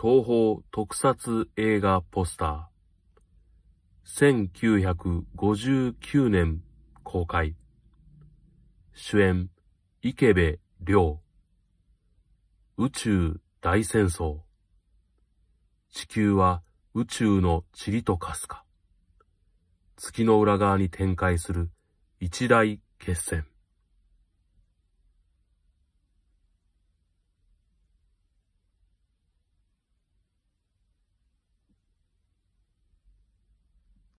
東方特撮映画ポスター。1959年公開。主演、池部良。宇宙大戦争。地球は宇宙の塵とかすか。月の裏側に展開する一大決戦。